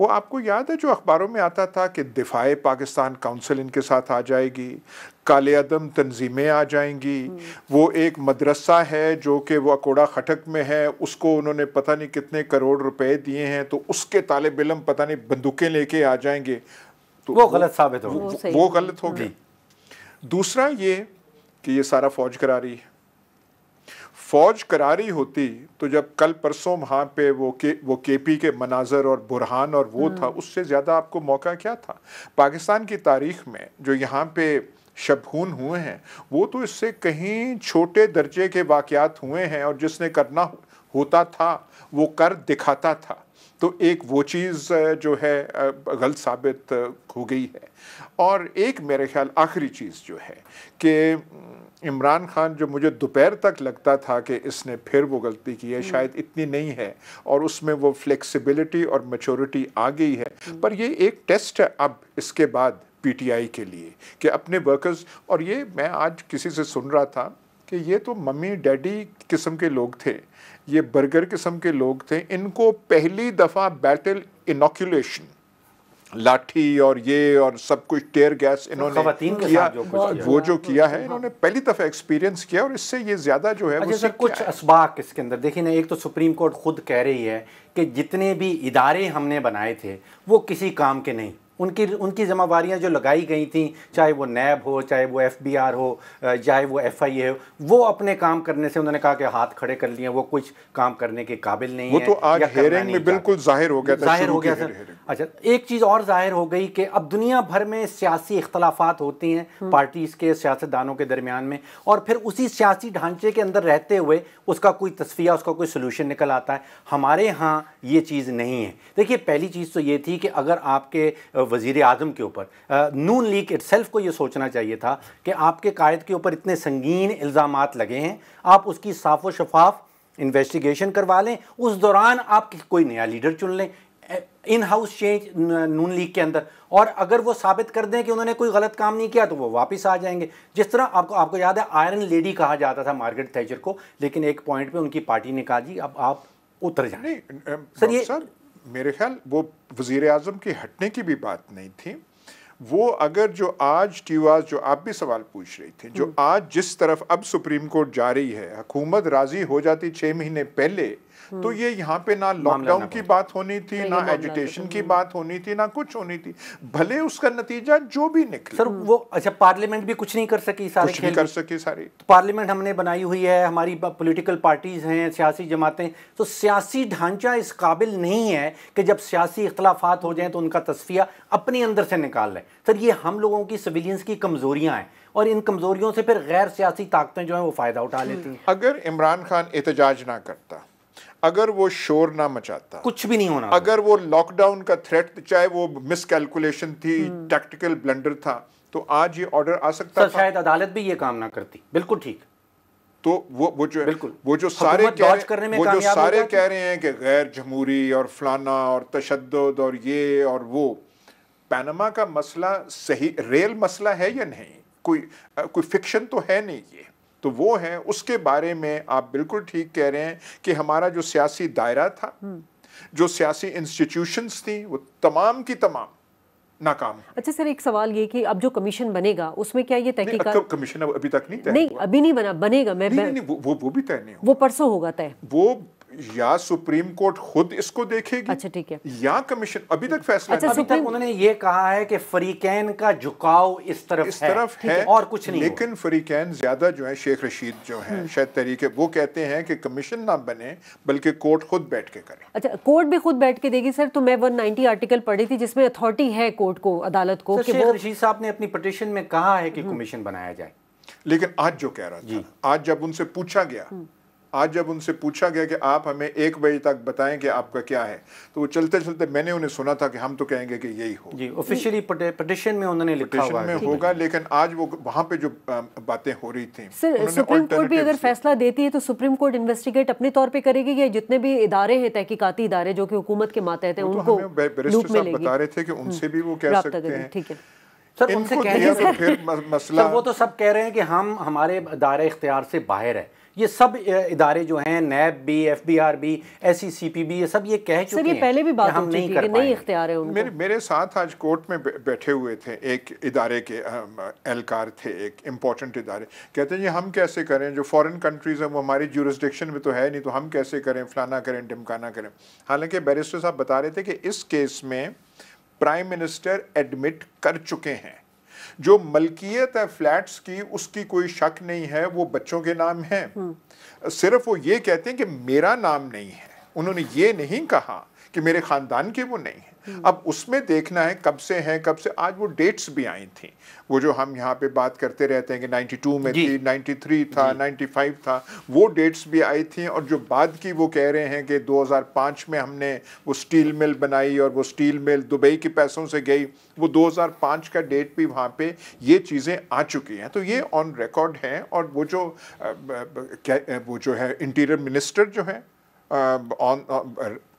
वो आपको याद है जो अखबारों में आता था कि दिफाए पाकिस्तान काउंसिल इनके साथ आ जाएगी काले अदम तनजीमें आ जाएंगी वो एक मदरसा है जो कि वो अकोड़ा खटक में है उसको उन्होंने पता नहीं कितने करोड़ रुपए दिए हैं तो उसके तालब इलम पता नहीं बंदूकें लेके आ जाएंगे तो वो गलत साबित हो वो, वो, गलत होगी दूसरा ये कि ये सारा फौज करा रही है फौज करारी होती तो जब कल परसों वहाँ पे वो के वो केपी के मनाजर और बुरहान और वो था हम्म। उससे ज़्यादा आपको मौका क्या था पाकिस्तान की तारीख में जो यहाँ पे शबहून हुए हैं वो तो इससे कहीं छोटे दर्जे के वाक़ात हुए हैं और जिसने करना होता था वो कर दिखाता था तो एक वो चीज़ जो है गलत साबित हो गई है और एक मेरे ख्याल आखिरी चीज़ जो है कि इमरान खान जो मुझे दोपहर तक लगता था कि इसने फिर वो गलती की है हम्म। शायद इतनी नहीं है और उसमें वो फ्लेक्सिबिलिटी और मेचोरिटी आ गई है हम्म। पर ये एक टेस्ट है अब इसके बाद पीटीआई के लिए कि अपने वर्कर्स और ये मैं आज किसी से सुन रहा था कि ये तो मम्मी डैडी किस्म के लोग थे ये बर्गर किस्म के लोग थे इनको पहली दफ़ा बैटल इनोक्यूलेशन लाठी और ये और सब कुछ टेयर गैस इन्होंने किया वो जो किया है हाँ। इन्होंने पहली दफ़ा एक्सपीरियंस किया और इससे ये ज़्यादा जो है अच्छा कुछ इसबाक इसके अंदर देखिए ना एक तो सुप्रीम कोर्ट खुद कह रही है कि जितने भी इदारे हमने बनाए थे वो किसी काम के नहीं उनकी उनकी ज़िम्मेवारियाँ जो लगाई गई थी चाहे वो नैब हो चाहे वो एफ बी आर हो चाहे वो एफ आई ए हो वो अपने काम करने से उन्होंने कहा कि हाथ खड़े कर लिए वो कुछ काम करने के काबिल नहीं वो है, तो आज हेरिंग में बिल्कुल जाहिर हो गया जाहिर हो गया सर अच्छा एक चीज़ और जाहिर हो गई कि अब दुनिया भर में सियासी इख्तलाफात होती हैं हम्म। पार्टीज़ के सियासतदानों के दरमियान में और फिर उसी सियासी ढांचे के अंदर रहते हुए उसका कोई तस्फिया उसका कोई सोल्यूशन निकल आता है हमारे यहाँ ये चीज़ नहीं है देखिए पहली चीज़ तो ये थी कि अगर आपके वजीर आजम के ऊपर नून लीग इट को ये सोचना चाहिए था कि आपके कायद के ऊपर इतने संगीन इल्ज़ाम लगे हैं आप उसकी साफ़ व शफाफ इन्वेस्टिगेशन करवा लें उस दौरान आप कोई नया लीडर चुन लें in house change Noon League के अंदर और अगर वो साबित कर दें कि उन्होंने कोई गलत काम नहीं किया तो वो वापस आ जाएंगे जिस तरह आपको आपको याद है आयरन लेडी कहा जाता था मार्गरेट थैचर को लेकिन एक पॉइंट पे उनकी पार्टी ने कहा जी अब आप उतर जाए सर ये सर मेरे ख्याल वो वज़ी अजम के हटने की भी बात नहीं थी वो अगर जो आज टीवाज जो आप भी सवाल पूछ रही थी जो हम्म। आज जिस तरफ अब सुप्रीम कोर्ट जा रही है हुकूमत राज़ी हो जाती छः महीने पहले तो ये यहाँ पे ना लॉकडाउन की बात होनी थी तो ना एजुटेशन की बात होनी थी ना कुछ होनी थी भले उसका नतीजा जो भी निकले सर वो अच्छा पार्लियामेंट भी कुछ नहीं कर सकी सारे कुछ नहीं कर सकी सारी तो पार्लियामेंट हमने बनाई हुई है हमारी पॉलिटिकल पार्टीज हैं सियासी जमातें तो सियासी ढांचा इस काबिल नहीं है कि जब सियासी इख्तलाफात हो जाए तो उनका तस्फिया अपने अंदर से निकाल लें सर ये हम लोगों की सिविलियंस की कमजोरियाँ हैं और इन कमजोरियों से फिर गैर सियासी ताकतें जो हैं वो फ़ायदा उठा लेती हैं अगर इमरान खान एहतजाज ना करते अगर वो शोर ना मचाता कुछ भी नहीं होना अगर वो लॉकडाउन का थ्रेट चाहे वो मिसकैलकुलेशन थी टैक्टिकल हम्म। ब्लंडर था तो आज ये ऑर्डर आ सकता था शायद अदालत भी ये काम ना करती बिल्कुल ठीक तो वो वो जो बिल्कुल वो जो सारे कह करने में वो जो सारे कह रहे हैं कि गैर जमहूरी और फलाना और तशद और ये और वो पैनमा का मसला सही रियल मसला है या नहीं कोई कोई फिक्शन तो है नहीं ये तो वो है उसके बारे में आप बिल्कुल ठीक कह रहे हैं कि हमारा जो सियासी दायरा था हम्म। जो सियासी इंस्टीट्यूशंस थी वो तमाम की तमाम नाकाम अच्छा सर एक सवाल ये कि अब जो कमीशन बनेगा उसमें क्या ये तहकीकात कमीशन अभी तक नहीं तय नहीं अभी नहीं बना बनेगा मैं नहीं, नहीं, नहीं, वो वो भी तय नहीं वो परसों होगा तय वो या सुप्रीम कोर्ट खुद इसको देखेगी अच्छा ठीक है या कमीशन अभी तक फैसला अच्छा, अभी तक उन्होंने ये कहा है कि फरीकैन का झुकाव इस तरफ इस है, तरफ है और कुछ नहीं लेकिन फरीकैन ज्यादा जो है शेख रशीद जो है हम्म। शायद तरीके वो कहते हैं कि कमीशन ना बने बल्कि कोर्ट खुद बैठ के करे अच्छा कोर्ट भी खुद बैठ के देगी सर तो मैं वन आर्टिकल पढ़ी थी जिसमें अथॉरिटी है कोर्ट को अदालत को शेख रशीद साहब ने अपनी पटिशन में कहा है कि हम्म। कमीशन बनाया जाए लेकिन आज जो कह रहा था आज जब उनसे पूछा गया हम्म। आज जब उनसे पूछा गया कि आप हमें एक बजे तक बताएं कि आपका क्या है तो वो चलते चलते मैंने उन्हें सुना था कि हम तो कहेंगे कि यही हो जी ऑफिशियली पटिशन में उन्होंने लिखा हुआ में होगा लेकिन आज वो वहाँ पे जो बातें हो रही थी सर सुप्रीम कोर्ट भी अगर फैसला देती है तो सुप्रीम कोर्ट इन्वेस्टिगेट अपने तौर पर करेगी या जितने भी इदारे हैं तहकीकती इदारे जो कि हुकूमत के मातहत हैं तो उनको बता रहे थे कि हम्म, उनसे भी वो कह सकते हैं ठीक है सर उनसे कह रहे हैं फिर मसला वो तो सब कह रहे हैं कि हम हमारे दायरे इख्तियार से बाहर है ये सब इदारे जो हैं नैब भी एफ बी आर भी एस सी सी पी भी ये सब ये कह चुके हैं पहले भी बात हम नहीं कर नहीं इख्तियार है मेरे मेरे साथ आज कोर्ट में बैठे हुए थे एक इदारे के एहलकार थे एक इम्पोर्टेंट इदारे कहते हैं ये हम कैसे करें जो फॉरेन कंट्रीज़ हैं वो हमारी जूरिस्डिक्शन में तो है नहीं तो हम कैसे करें फलाना करें ढिमकाना करें हालांकि बैरिस्टर साहब बता रहे थे कि इस केस में प्राइम मिनिस्टर एडमिट कर चुके हैं जो मलकियत है फ्लैट्स की उसकी कोई शक नहीं है वो बच्चों के नाम है हम्म। सिर्फ वो ये कहते हैं कि मेरा नाम नहीं है उन्होंने ये नहीं कहा कि मेरे ख़ानदान के वो नहीं है हम्म। अब उसमें देखना है कब से है कब से आज वो डेट्स भी आई थी वो जो हम यहाँ पे बात करते रहते हैं कि 92 में थी 93 था 95 था वो डेट्स भी आई थी और जो बाद की वो कह रहे हैं कि 2005 में हमने वो स्टील मिल बनाई और वो स्टील मिल दुबई के पैसों से गई वो 2005 का डेट भी वहाँ पे ये चीज़ें आ चुकी हैं तो ये ऑन रिकॉर्ड हैं और वो जो वो जो है इंटीरियर मिनिस्टर जो है ऑन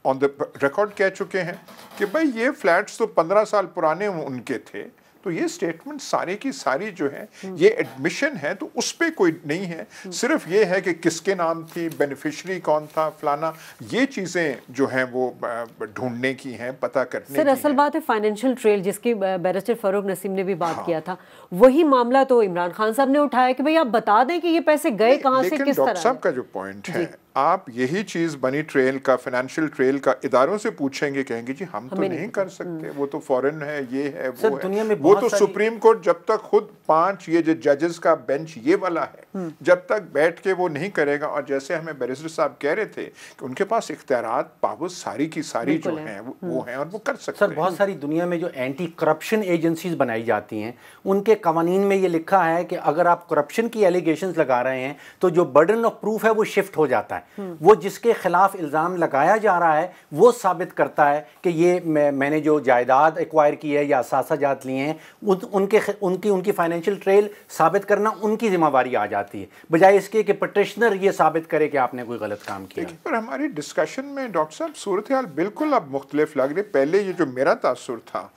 ऑन द रिकॉर्ड कह चुके हैं कि भाई ये फ्लैट्स तो पंद्रह साल पुराने उनके थे तो ये स्टेटमेंट सारे की सारी जो है हम्म। ये एडमिशन है तो उस पर कोई नहीं है हम्म। सिर्फ ये है कि किसके नाम थी बेनिफिशरी कौन था फलाना ये चीज़ें जो हैं वो ढूंढने की हैं पता करने सर की असल है। बात है फाइनेंशियल ट्रेल जिसकी बैरिस्टर फरूक नसीम ने भी बात हाँ। किया था वही मामला तो इमरान खान साहब ने उठाया कि भाई आप बता दें कि ये पैसे गए कहाँ से किस तरह साहब का जो पॉइंट है आप यही चीज़ बनी ट्रेल का फाइनेंशियल ट्रेल का इदारों से पूछेंगे कहेंगे जी हम तो नहीं, कर सकते वो तो फॉरेन है ये है वो है दुनिया में वो तो सुप्रीम कोर्ट जब तक खुद पांच ये जो जजेस का बेंच ये वाला है हम्म। जब तक बैठ के वो नहीं करेगा और जैसे हमें बैरिस्टर साहब कह रहे थे कि उनके पास इख्तियार पावर सारी की सारी जो है हम्म। वो हैं और वो कर सकते हैं सर बहुत सारी दुनिया में जो एंटी करप्शन एजेंसीज बनाई जाती हैं उनके कवानीन में ये लिखा है कि अगर आप करप्शन की एलिगेशन लगा रहे हैं तो जो बर्डन ऑफ प्रूफ है वो शिफ्ट हो जाता है है वो जिसके खिलाफ इल्ज़ाम लगाया जा रहा है वो साबित करता है कि ये मैं, मैंने जो जायदाद एक्वायर की है या असाजात लिए हैं उन, उनके उनकी उनकी फाइनेंशियल ट्रेल साबित करना उनकी जिम्मेवारी आ जाती है बजाय इसके कि पटिशनर ये साबित करे कि आपने कोई गलत काम किया पर हमारी डिस्कशन में डॉक्टर साहब सूरत हाल बिल्कुल अब मुख्तलिफ लग रही पहले ये जो मेरा तासर था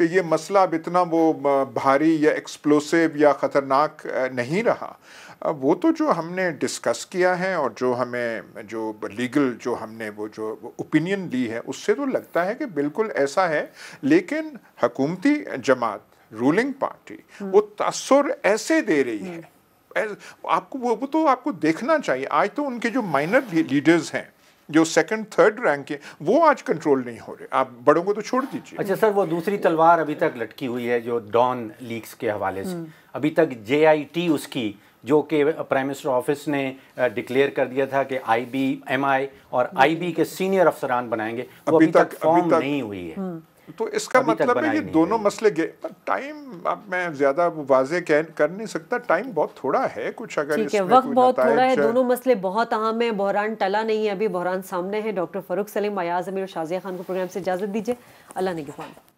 कि ये मसला अब इतना वो भारी या एक्सप्लोसिव या ख़तरनाक नहीं रहा वो तो जो हमने डिस्कस किया है और जो हमें जो लीगल जो हमने वो जो ओपिनियन ली है उससे तो लगता है कि बिल्कुल ऐसा है लेकिन हकूमती जमात रूलिंग पार्टी हम्म। वो तसर ऐसे दे रही है हम्म। आपको वो वो तो आपको देखना चाहिए आज तो उनके जो माइनर लीडर्स हैं जो सेकंड थर्ड रैंक के वो आज कंट्रोल नहीं हो रहे आप बड़ों को तो छोड़ दीजिए अच्छा सर वो दूसरी तलवार अभी तक लटकी हुई है जो डॉन लीक्स के हवाले से हम्म। अभी तक जे उसकी जो कि प्राइम मिनिस्टर ऑफिस ने डिक्लेयर कर दिया था कि आईबी एमआई और आईबी के सीनियर अफसरान बनाएंगे वो अभी तक, तक फॉर्म नहीं हुई है हम्म। तो इसका मतलब है ये दोनों मसले गए पर टाइम अब मैं ज्यादा वाजे कह कर नहीं सकता टाइम बहुत थोड़ा है कुछ अगर ठीक है वक्त बहुत थोड़ा है दोनों मसले बहुत अहम है बहरान टला नहीं है अभी बहरान सामने है डॉक्टर फरूक सलीम अयाज अमीर शाजिया खान को प्रोग्राम से इजाजत दीजिए अल्लाह ने